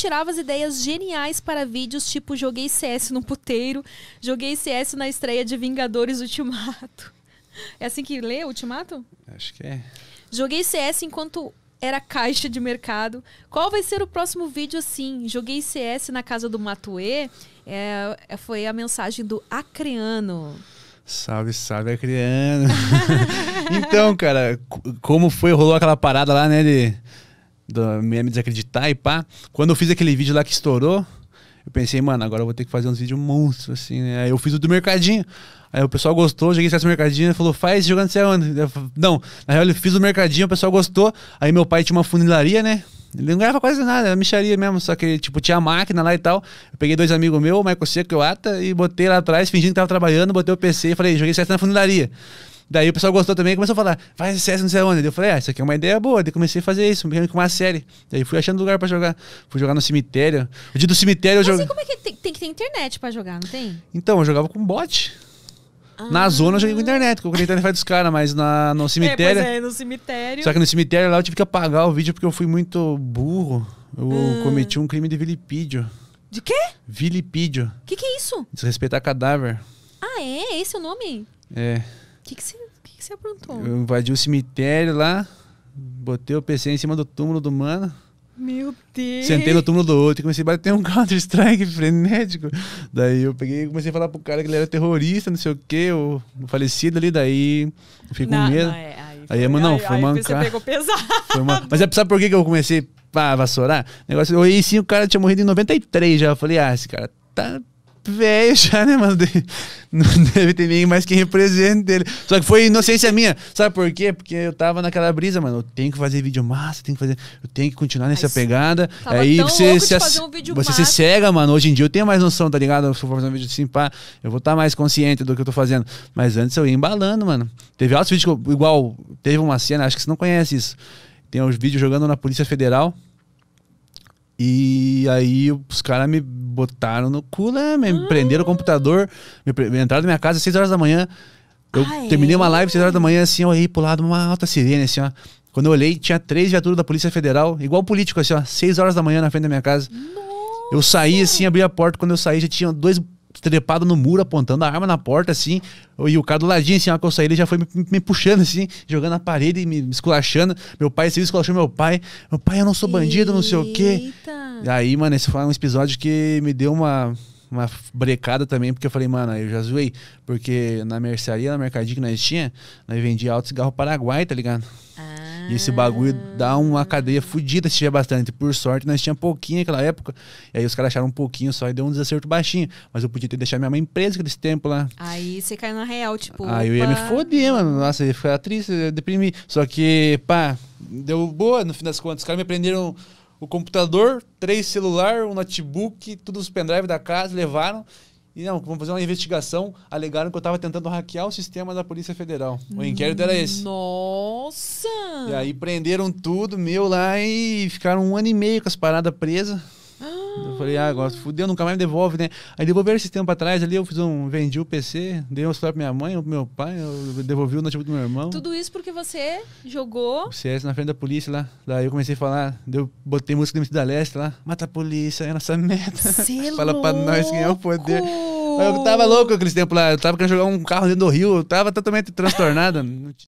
tirava as ideias geniais para vídeos, tipo joguei CS no puteiro, joguei CS na estreia de Vingadores Ultimato. É assim que lê Ultimato? Acho que é. Joguei CS enquanto era caixa de mercado. Qual vai ser o próximo vídeo assim? Joguei CS na casa do Matue. É, é, foi a mensagem do Acreano. Salve, salve, Acreano. então, cara, como foi, rolou aquela parada lá, né, de da minha me desacreditar e pá. Quando eu fiz aquele vídeo lá que estourou, eu pensei, mano, agora eu vou ter que fazer uns vídeos monstros, assim, né? Aí eu fiz o do mercadinho. Aí o pessoal gostou, joguei certo no mercadinho, falou, faz jogando sei onde. Não, na real eu fiz o mercadinho, o pessoal gostou. Aí meu pai tinha uma funilaria, né? Ele não ganhava quase nada, era mixaria mesmo, só que, tipo, tinha máquina lá e tal. Eu peguei dois amigos meus, o Michael Seco e o Ata, e botei lá atrás, fingindo que tava trabalhando, botei o PC e falei, joguei certo na funilaria. Daí o pessoal gostou também e começou a falar, faz CS não sei onde. eu falei, ah, isso aqui é uma ideia boa. Daí comecei a fazer isso, com uma série. Daí fui achando lugar pra jogar. Fui jogar no cemitério. O dia do cemitério eu jogava Mas jogo... como é que é? tem, tem que ter internet pra jogar, não tem? Então, eu jogava com bot. Na ah. zona eu joguei com internet, porque a internet faz dos caras, mas na, no é, cemitério. É, é, no cemitério. Só que no cemitério lá eu tive que apagar o vídeo porque eu fui muito burro. Eu ah. cometi um crime de vilipídio. De quê? Vilipídio. Que que é isso? Desrespeitar cadáver. Ah, é? Esse é o nome? É que você, que que aprontou? Eu invadi o cemitério lá, botei o PC em cima do túmulo do mano. Meu Deus! Sentei no túmulo do outro e comecei a bater um Counter-Strike frenético. Daí eu peguei e comecei a falar pro cara que ele era terrorista, não sei o quê, o, falecido ali, daí eu fiquei com medo. Não, é, aí, aí, não, aí, foi aí, mancar. Você pegou pesado. Uma, mas é, sabe por que eu comecei a vassourar? Negócio, e sim, o cara tinha morrido em 93 já. Eu falei, ah, esse cara tá velho já, né, mano? Não deve ter ninguém mais que represente ele. Só que foi inocência minha. Sabe por quê? Porque eu tava naquela brisa, mano. Eu tenho que fazer vídeo massa, tenho que fazer. Eu tenho que continuar nessa Ai, pegada. Aí você se, um você se cega, mano. Hoje em dia eu tenho mais noção, tá ligado? Se eu for fazer um vídeo assim, pá, eu vou estar tá mais consciente do que eu tô fazendo. Mas antes eu ia embalando, mano. Teve outros vídeos que eu, igual, teve uma cena, acho que você não conhece isso. Tem uns vídeos jogando na Polícia Federal. E aí os caras me botaram no cu, né? Me ah. prenderam o computador, me, entraram na minha casa às 6 horas da manhã. Eu ah, terminei é? uma live às 6 horas da manhã, assim, eu olhei pro lado, uma alta sirene, assim, ó. Quando eu olhei, tinha três viaturas da Polícia Federal, igual político, assim, ó, 6 horas da manhã na frente da minha casa. Nossa. Eu saí, assim, abri a porta, quando eu saí já tinha dois trepados no muro, apontando a arma na porta, assim. E o cara do ladinho, assim, ó, que eu saí, ele já foi me, me puxando, assim, jogando na parede, me esculachando. Meu pai saiu esculachou meu pai. Meu pai, eu não sou bandido, Eita. não sei o quê. E aí, mano, esse foi um episódio que me deu uma, uma brecada também, porque eu falei, mano, eu já zoei. Porque na mercearia, na mercadinha que nós tinha, nós vendia alto cigarro paraguai, tá ligado? Ah. E esse bagulho dá uma cadeia fodida se tiver bastante. Por sorte, nós tinha pouquinho naquela época. E aí os caras acharam um pouquinho só e deu um desacerto baixinho. Mas eu podia ter deixado minha mãe presa desse tempo lá. Aí você caiu na real, tipo. Aí eu ia me foder, mano. Nossa, eu ia ficar triste, eu ia deprimir. Só que, pá, deu boa no fim das contas. Os caras me prenderam o computador, três celular, um notebook, todos os pendrive da casa, levaram. E não, vamos fazer uma investigação. Alegaram que eu estava tentando hackear o sistema da Polícia Federal. O inquérito era esse. Nossa! E aí prenderam tudo, meu lá, e ficaram um ano e meio com as paradas presas. Eu falei, ah, agora fudeu, nunca mais me devolve, né? Aí devolveram esse tempo atrás ali, eu fiz um. Vendi o PC, dei um celular pra minha mãe, pro meu pai, eu devolvi o notebook do meu irmão. Tudo isso porque você jogou. O CS na frente da polícia lá. Daí eu comecei a falar, eu botei música do MC da Leste lá. Mata a polícia, é nossa meta. Fala pra nós quem é o poder. Eu tava louco aqueles tempo lá, eu tava querendo jogar um carro dentro do rio, eu tava totalmente transtornada.